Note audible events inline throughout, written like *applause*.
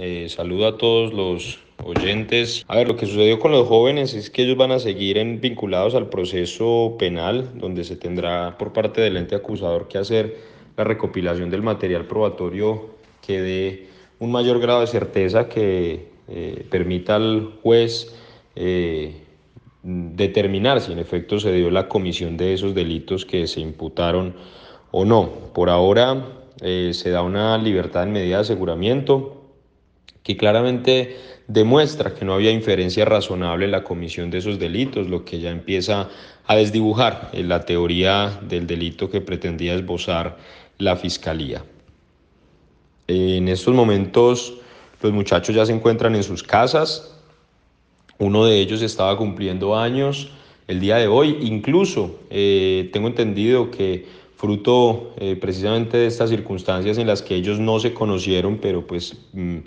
Eh, saludo a todos los oyentes. A ver, lo que sucedió con los jóvenes es que ellos van a seguir vinculados al proceso penal, donde se tendrá por parte del ente acusador que hacer la recopilación del material probatorio que dé un mayor grado de certeza que eh, permita al juez eh, determinar si en efecto se dio la comisión de esos delitos que se imputaron o no. Por ahora se da una libertad en medida de aseguramiento que claramente demuestra que no había inferencia razonable en la comisión de esos delitos, lo que ya empieza a desdibujar en eh, la teoría del delito que pretendía esbozar la fiscalía. En estos momentos los muchachos ya se encuentran en sus casas, uno de ellos estaba cumpliendo años el día de hoy, incluso eh, tengo entendido que fruto eh, precisamente de estas circunstancias en las que ellos no se conocieron, pero pues... Mm,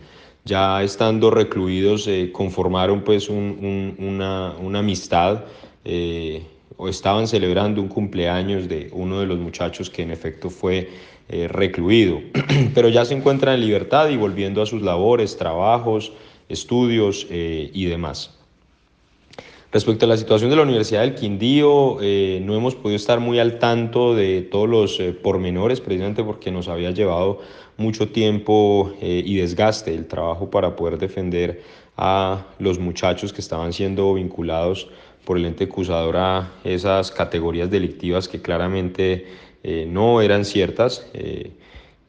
ya estando recluidos eh, conformaron pues una, amistad eh, o estaban celebrando un cumpleaños de uno de los muchachos que en efecto fue eh, recluido, *clears throat* pero ya se encuentran en libertad y volviendo a sus labores, trabajos, estudios y demás. Respecto a la situación de la Universidad del Quindío, eh, no hemos podido estar muy al tanto de todos los eh, pormenores, precisamente porque nos había llevado mucho tiempo eh, y desgaste el trabajo para poder defender a los muchachos que estaban siendo vinculados por el ente acusador a esas categorías delictivas que claramente no eran ciertas.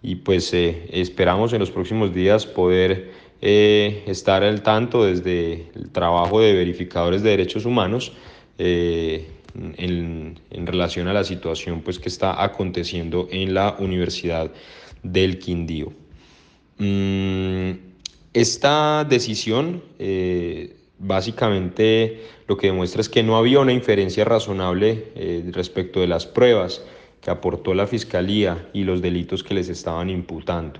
y pues esperamos en los próximos días poder eh, estar al tanto desde el trabajo de verificadores de derechos humanos eh, en, relación a la situación pues, que está aconteciendo en la Universidad del Quindío. Mm, esta decisión eh, básicamente lo que demuestra es que no había una inferencia razonable respecto de las pruebas que aportó la Fiscalía y los delitos que les estaban imputando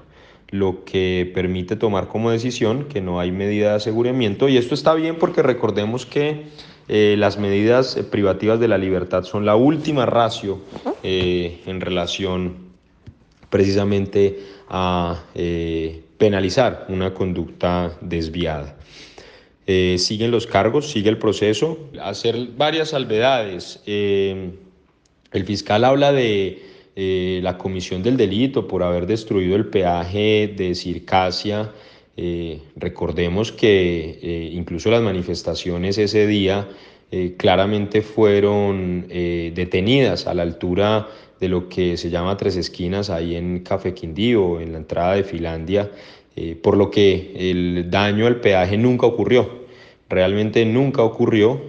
lo que permite tomar como decisión que no hay medida de aseguramiento. Y esto está bien porque recordemos que eh, las medidas eh, privativas de la libertad son la última ratio eh, en relación precisamente a penalizar una conducta desviada. siguen los cargos, sigue el proceso, hacer varias salvedades. el fiscal habla de eh, la comisión del delito por haber destruido el peaje de Circasia. Eh, recordemos que eh, incluso las manifestaciones ese día claramente fueron detenidas a la altura de lo que se llama Tres Esquinas, ahí en Café Quindío, en la entrada de Finlandia, por lo que el daño al peaje nunca ocurrió, realmente nunca ocurrió,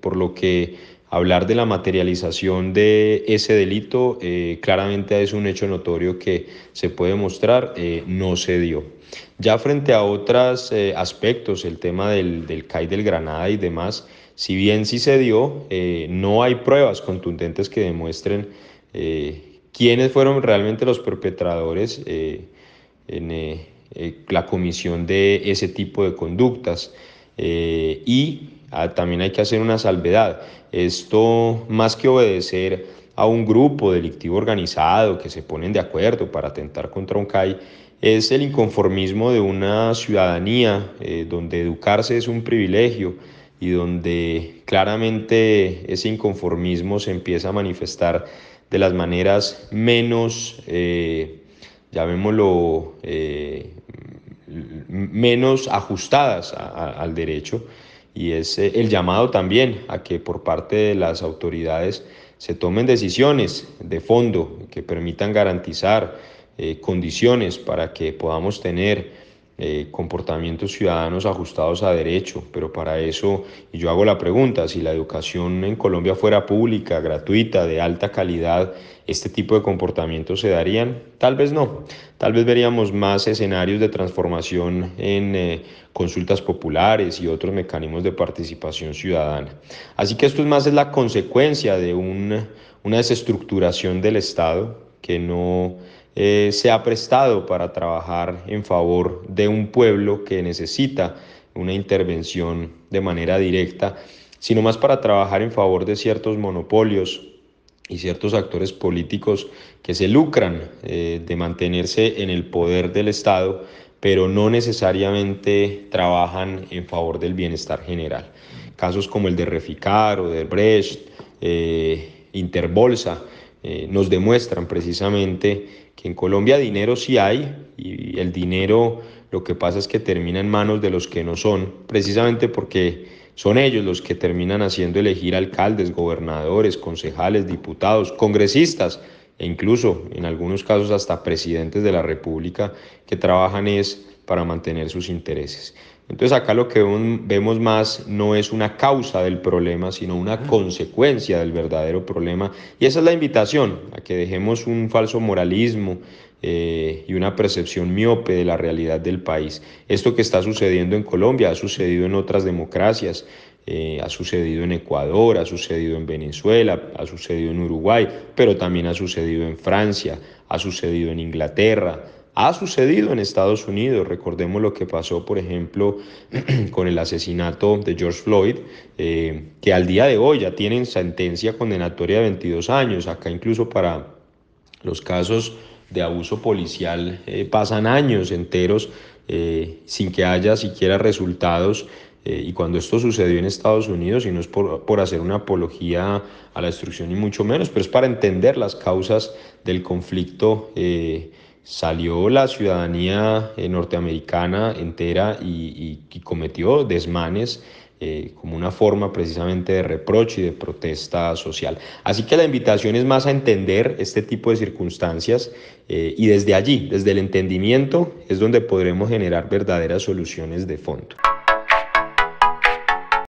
por lo que hablar de la materialización de ese delito eh, claramente es un hecho notorio que se puede mostrar eh, no se dio. Ya frente a otros eh, aspectos, el tema del, del CAI del Granada y demás, si bien sí se dio, no hay pruebas contundentes que demuestren quiénes fueron realmente los perpetradores en la comisión de ese tipo de conductas. y Ah, también hay que hacer una salvedad. Esto más que obedecer a un grupo delictivo organizado que se ponen de acuerdo para atentar contra un CAI, es el inconformismo de una ciudadanía eh, donde educarse es un privilegio y donde claramente ese inconformismo se empieza a manifestar de las maneras menos, eh, llamémoslo, eh, menos ajustadas al derecho y es eh, el llamado también a que por parte de las autoridades se tomen decisiones de fondo que permitan garantizar eh, condiciones para que podamos tener eh, comportamientos ciudadanos ajustados a derecho, pero para eso, y yo hago la pregunta, si la educación en Colombia fuera pública, gratuita, de alta calidad, ¿este tipo de comportamientos se darían? Tal vez no, tal vez veríamos más escenarios de transformación en eh, consultas populares y otros mecanismos de participación ciudadana. Así que esto es más es la consecuencia de una desestructuración del Estado que no eh, se ha prestado para trabajar en favor de un pueblo que necesita una intervención de manera directa, sino más para trabajar en favor de ciertos monopolios y ciertos actores políticos que se lucran eh, de mantenerse en el poder del Estado, pero no necesariamente trabajan en favor del bienestar general. Casos como el de Reficar o de Brecht, eh, Interbolsa, eh, nos demuestran precisamente que en Colombia dinero sí hay y el dinero lo que pasa es que termina en manos de los que no son, precisamente porque son ellos los que terminan haciendo elegir alcaldes, gobernadores, concejales, diputados, congresistas e incluso en algunos casos hasta presidentes de la República que trabajan es para mantener sus intereses. Entonces acá lo que vemos más no es una causa del problema, sino una consecuencia del verdadero problema. Y esa es la invitación, a que dejemos un falso moralismo eh, y una percepción miope de la realidad del país. Esto que está sucediendo en Colombia ha sucedido en otras democracias. Eh, ha sucedido en Ecuador, ha sucedido en Venezuela, ha sucedido en Uruguay, pero también ha sucedido en Francia, ha sucedido en Inglaterra, ha sucedido en Estados Unidos. Recordemos lo que pasó, por ejemplo, *clears throat* con el asesinato de George Floyd, eh, que al día de hoy ya tienen sentencia condenatoria de 22 años. Acá incluso para los casos de abuso policial eh, pasan años enteros eh, sin que haya siquiera resultados y cuando esto sucedió en Estados Unidos, y no es por, por, hacer una apología a la destrucción, y mucho menos, pero es para entender las causas del conflicto salió la ciudadanía eh, norteamericana entera y, cometió desmanes eh, como una forma precisamente de reproche y de protesta social. Así que la invitación es más a entender este tipo de circunstancias eh, y desde allí, desde el entendimiento, es donde podremos generar verdaderas soluciones de fondo.